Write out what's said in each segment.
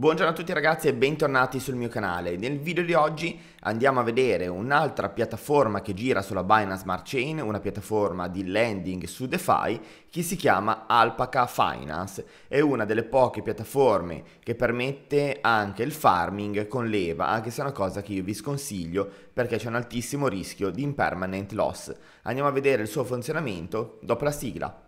Buongiorno a tutti ragazzi e bentornati sul mio canale. Nel video di oggi andiamo a vedere un'altra piattaforma che gira sulla Binance Smart Chain, una piattaforma di lending su DeFi che si chiama Alpaca Finance. È una delle poche piattaforme che permette anche il farming con leva, anche se è una cosa che io vi sconsiglio perché c'è un altissimo rischio di impermanent loss. Andiamo a vedere il suo funzionamento dopo la sigla.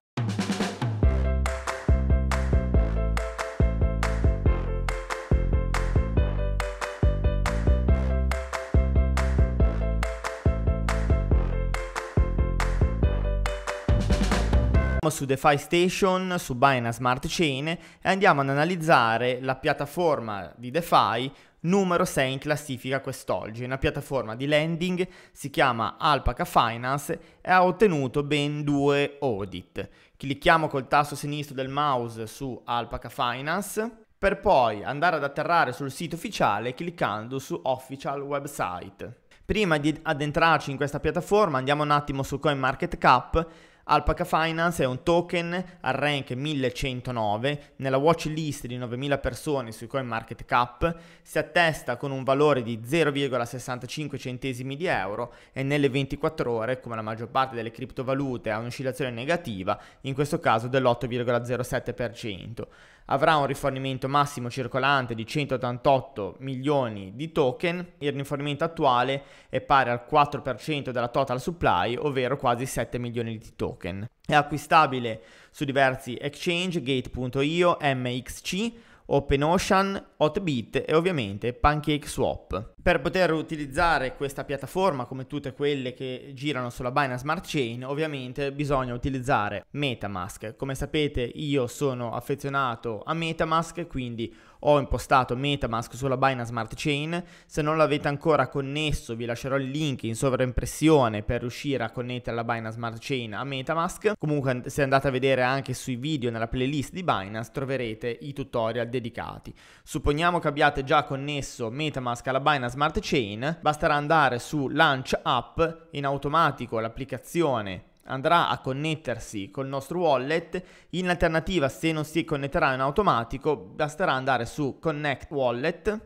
su DeFi Station, su Binance Smart Chain e andiamo ad analizzare la piattaforma di DeFi numero 6 in classifica quest'oggi. È una piattaforma di lending, si chiama Alpaca Finance e ha ottenuto ben due audit. Clicchiamo col tasto sinistro del mouse su Alpaca Finance per poi andare ad atterrare sul sito ufficiale cliccando su Official Website. Prima di addentrarci in questa piattaforma andiamo un attimo su CoinMarketCap Alpaca Finance è un token al rank 1109 nella watch list di 9000 persone su CoinMarketCap, si attesta con un valore di 0,65 centesimi di euro e nelle 24 ore, come la maggior parte delle criptovalute, ha un'oscillazione negativa, in questo caso dell'8,07% avrà un rifornimento massimo circolante di 188 milioni di token, il rifornimento attuale è pari al 4% della total supply, ovvero quasi 7 milioni di token. È acquistabile su diversi exchange, gate.io, MXC, OpenOcean, Hotbit e ovviamente PancakeSwap. Per poter utilizzare questa piattaforma come tutte quelle che girano sulla Binance Smart Chain ovviamente bisogna utilizzare Metamask. Come sapete io sono affezionato a Metamask quindi ho impostato Metamask sulla Binance Smart Chain. Se non l'avete ancora connesso vi lascerò il link in sovraimpressione per riuscire a connettere la Binance Smart Chain a Metamask. Comunque se andate a vedere anche sui video nella playlist di Binance troverete i tutorial dedicati. Supponiamo che abbiate già connesso Metamask alla Binance smart chain basterà andare su Launch App, in automatico l'applicazione andrà a connettersi col nostro wallet, in alternativa se non si connetterà in automatico basterà andare su Connect Wallet,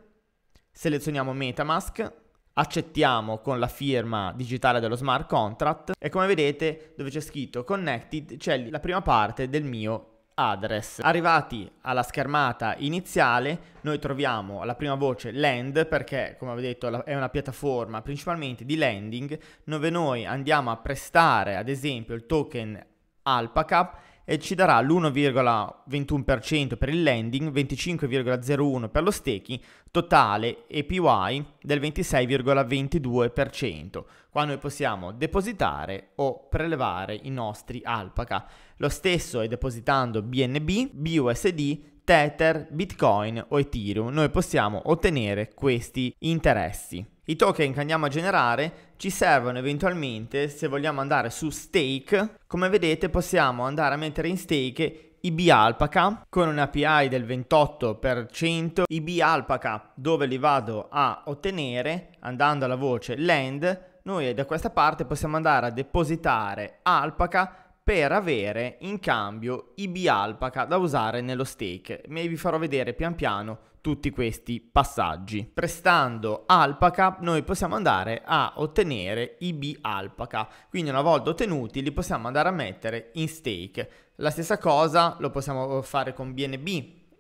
selezioniamo Metamask, accettiamo con la firma digitale dello smart contract e come vedete dove c'è scritto Connected c'è la prima parte del mio address. Arrivati alla schermata iniziale noi troviamo la prima voce land perché come ho detto è una piattaforma principalmente di landing dove noi andiamo a prestare ad esempio il token Alpaca e ci darà l'1,21% per il lending, 25,01% per lo staking, totale APY del 26,22%, qua noi possiamo depositare o prelevare i nostri alpaca. Lo stesso è depositando BNB, BUSD, Tether, Bitcoin o Ethereum noi possiamo ottenere questi interessi. I token che andiamo a generare ci servono eventualmente se vogliamo andare su stake. Come vedete possiamo andare a mettere in stake IB Alpaca con un API del 28%, IB Alpaca dove li vado a ottenere andando alla voce land, noi da questa parte possiamo andare a depositare Alpaca per avere in cambio IB Alpaca da usare nello stake e vi farò vedere pian piano tutti questi passaggi. Prestando alpaca noi possiamo andare a ottenere IB alpaca, quindi una volta ottenuti li possiamo andare a mettere in stake. La stessa cosa lo possiamo eh, fare con BNB,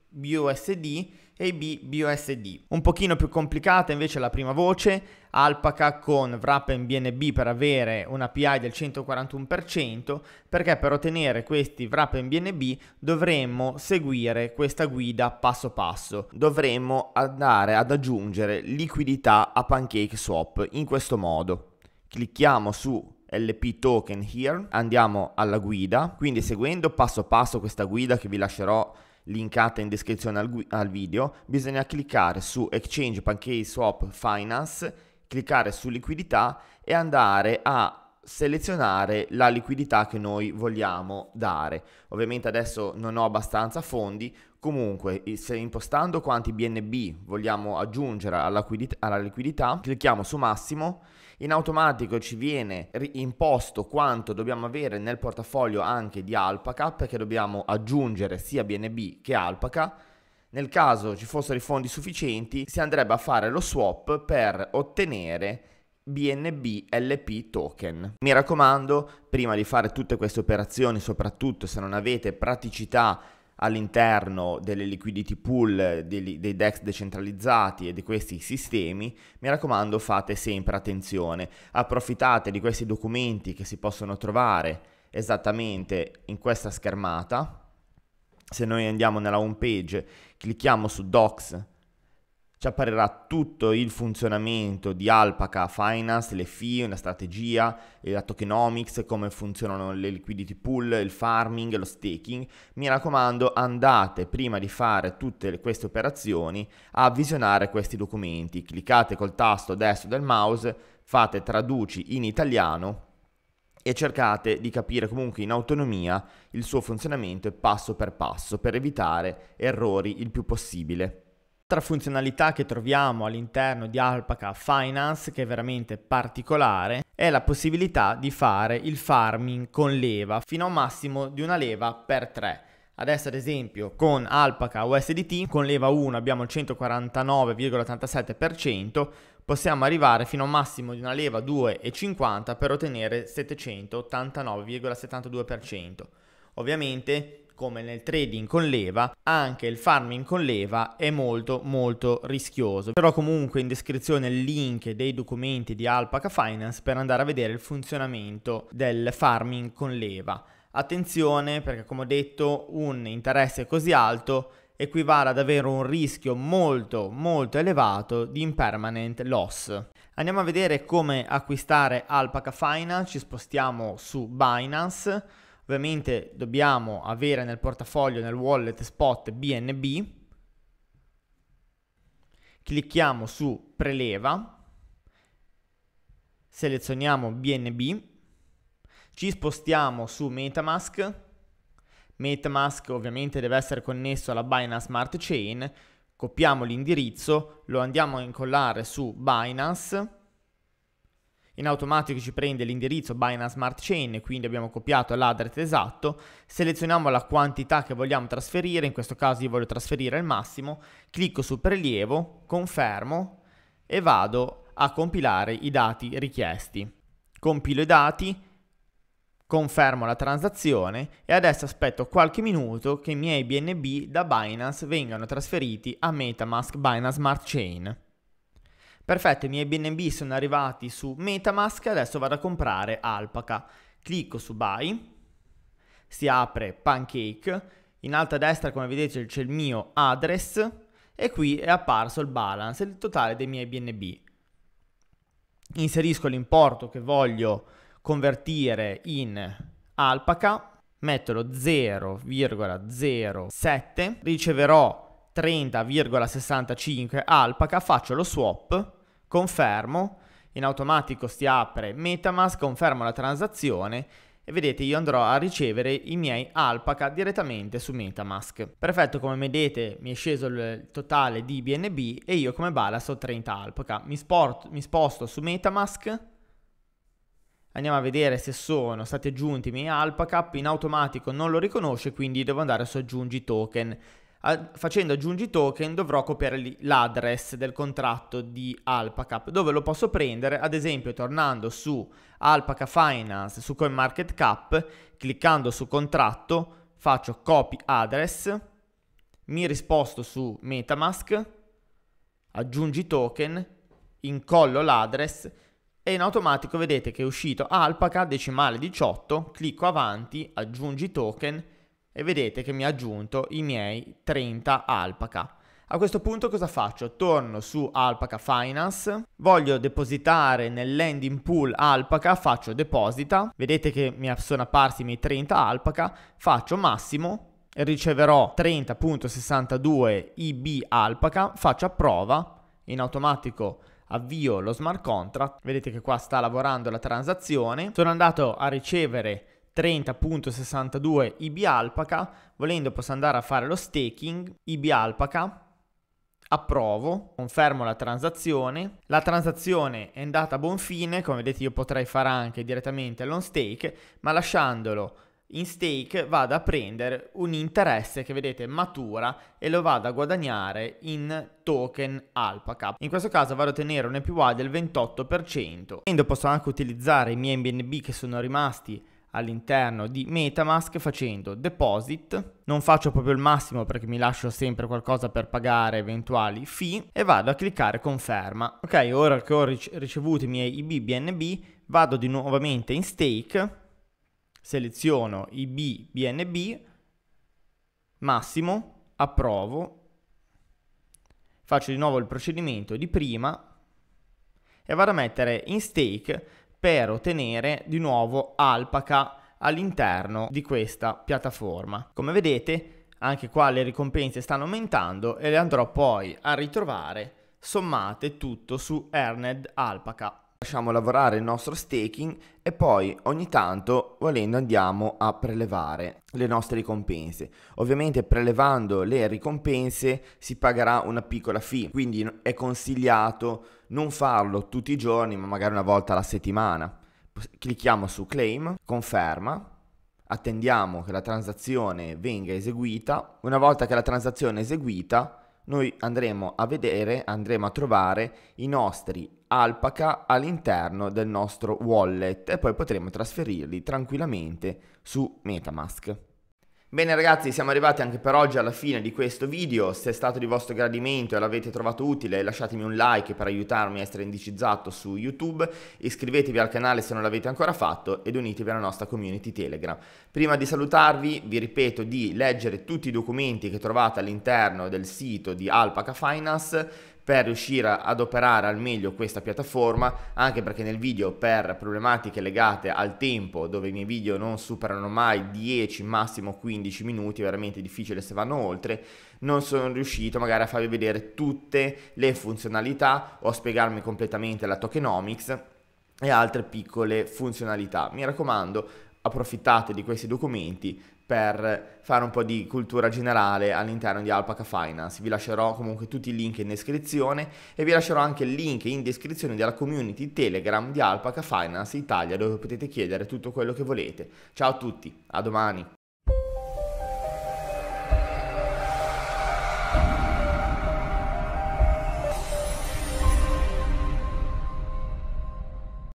BUSD e B BUSD. Un pochino più complicata invece la prima voce, Alpaca con Wrappen BNB per avere una PI del 141%, perché per ottenere questi Wrappen BNB dovremmo seguire questa guida passo passo. Dovremmo andare ad aggiungere liquidità a PancakeSwap in questo modo. Clicchiamo su LP Token Here, andiamo alla guida, quindi seguendo passo passo questa guida che vi lascerò linkata in descrizione al, al video, bisogna cliccare su Exchange Pancake Swap Finance, cliccare su liquidità e andare a selezionare la liquidità che noi vogliamo dare. Ovviamente adesso non ho abbastanza fondi, Comunque, se impostando quanti BNB vogliamo aggiungere alla, liquidità, alla liquidità clicchiamo su massimo, in automatico ci viene imposto quanto dobbiamo avere nel portafoglio anche di Alpaca, perché dobbiamo aggiungere sia BNB che Alpaca. Nel caso ci fossero i fondi sufficienti, si andrebbe a fare lo swap per ottenere BNB LP token. Mi raccomando, prima di fare tutte queste operazioni, soprattutto se non avete praticità all'interno delle liquidity pool dei, dei DEX decentralizzati e di questi sistemi, mi raccomando fate sempre attenzione, approfittate di questi documenti che si possono trovare esattamente in questa schermata. Se noi andiamo nella home page, clicchiamo su Docs ci apparirà tutto il funzionamento di Alpaca Finance, le FI, una strategia, la tokenomics, come funzionano le liquidity pool, il farming, lo staking. Mi raccomando, andate prima di fare tutte queste operazioni a visionare questi documenti. Cliccate col tasto destro del mouse, fate traduci in italiano e cercate di capire comunque in autonomia il suo funzionamento passo per passo per evitare errori il più possibile. Altra funzionalità che troviamo all'interno di Alpaca Finance, che è veramente particolare, è la possibilità di fare il farming con leva, fino a un massimo di una leva per 3. Adesso ad esempio con Alpaca USDT, con leva 1 abbiamo il 149,87%, possiamo arrivare fino a un massimo di una leva 2,50 per ottenere 789,72%. Ovviamente come nel trading con leva, anche il farming con leva è molto molto rischioso. Però comunque in descrizione il link dei documenti di Alpaca Finance per andare a vedere il funzionamento del farming con leva. Attenzione perché come ho detto un interesse così alto equivale ad avere un rischio molto molto elevato di impermanent loss. Andiamo a vedere come acquistare Alpaca Finance, ci spostiamo su Binance Ovviamente dobbiamo avere nel portafoglio, nel wallet spot BNB. Clicchiamo su preleva. Selezioniamo BNB. Ci spostiamo su Metamask. Metamask ovviamente deve essere connesso alla Binance Smart Chain. Copiamo l'indirizzo, lo andiamo a incollare su Binance in automatico ci prende l'indirizzo Binance Smart Chain, quindi abbiamo copiato l'address esatto, selezioniamo la quantità che vogliamo trasferire, in questo caso io voglio trasferire il massimo, clicco su prelievo, confermo e vado a compilare i dati richiesti. Compilo i dati, confermo la transazione e adesso aspetto qualche minuto che i miei BNB da Binance vengano trasferiti a Metamask Binance Smart Chain. Perfetto, i miei BNB sono arrivati su Metamask e adesso vado a comprare Alpaca. Clicco su Buy, si apre Pancake, in alto a destra come vedete c'è il mio address e qui è apparso il balance, il totale dei miei BNB. Inserisco l'importo che voglio convertire in Alpaca, metto lo 0,07, riceverò 30,65 alpaca, faccio lo swap, confermo, in automatico si apre Metamask, confermo la transazione e vedete io andrò a ricevere i miei alpaca direttamente su Metamask. Perfetto, come vedete mi è sceso il totale di BNB e io come ballast ho 30 alpaca. Mi, sport, mi sposto su Metamask, andiamo a vedere se sono stati aggiunti i miei alpaca, in automatico non lo riconosce quindi devo andare su aggiungi token a- facendo aggiungi token dovrò copiare l'address del contratto di Alpacap, dove lo posso prendere, ad esempio tornando su Alpaca Finance, su CoinMarketCap, cliccando su contratto, faccio copy address, mi risposto su Metamask, aggiungi token, incollo l'address e in automatico vedete che è uscito Alpaca decimale 18, clicco avanti, aggiungi token e vedete che mi ha aggiunto i miei 30 alpaca. A questo punto cosa faccio? Torno su Alpaca Finance, voglio depositare nel landing pool Alpaca, faccio deposita, vedete che mi sono apparsi i miei 30 Alpaca, faccio massimo, riceverò 30.62 IB Alpaca, faccio approva, in automatico avvio lo smart contract, vedete che qua sta lavorando la transazione, sono andato a ricevere 30.62 IB Alpaca, volendo posso andare a fare lo staking IB Alpaca, approvo, confermo la transazione, la transazione è andata a buon fine, come vedete io potrei fare anche direttamente l'on stake, ma lasciandolo in stake vado a prendere un interesse che vedete matura e lo vado a guadagnare in token alpaca. In questo caso vado a ottenere un EPY del 28%, e posso anche utilizzare i miei BNB che sono rimasti all'interno di Metamask facendo deposit, non faccio proprio il massimo perché mi lascio sempre qualcosa per pagare eventuali fee e vado a cliccare conferma. Ok, ora che ho ricevuto i miei IBBNB vado di nuovamente in stake, seleziono IBBNB, massimo, approvo, faccio di nuovo il procedimento di prima e vado a mettere in stake per ottenere di nuovo Alpaca all'interno di questa piattaforma. Come vedete anche qua le ricompense stanno aumentando e le andrò poi a ritrovare sommate tutto su Erned Alpaca lasciamo lavorare il nostro staking e poi ogni tanto volendo andiamo a prelevare le nostre ricompense. Ovviamente prelevando le ricompense si pagherà una piccola fee, quindi è consigliato non farlo tutti i giorni ma magari una volta alla settimana. Clicchiamo su claim, conferma, attendiamo che la transazione venga eseguita. Una volta che la transazione è eseguita noi andremo a vedere, andremo a trovare i nostri Alpaca all'interno del nostro wallet e poi potremo trasferirli tranquillamente su Metamask. Bene ragazzi, siamo arrivati anche per oggi alla fine di questo video, se è stato di vostro gradimento e l'avete trovato utile lasciatemi un like per aiutarmi a essere indicizzato su YouTube, iscrivetevi al canale se non l'avete ancora fatto ed unitevi alla nostra community Telegram. Prima di salutarvi vi ripeto di leggere tutti i documenti che trovate all'interno del sito di Alpaca Finance, per riuscire ad operare al meglio questa piattaforma, anche perché nel video per problematiche legate al tempo, dove i miei video non superano mai 10, massimo 15 minuti, è veramente difficile se vanno oltre, non sono riuscito magari a farvi vedere tutte le funzionalità o a spiegarmi completamente la tokenomics e altre piccole funzionalità. Mi raccomando, approfittate di questi documenti per fare un po' di cultura generale all'interno di Alpaca Finance. Vi lascerò comunque tutti i link in descrizione e vi lascerò anche il link in descrizione della community Telegram di Alpaca Finance Italia dove potete chiedere tutto quello che volete. Ciao a tutti, a domani!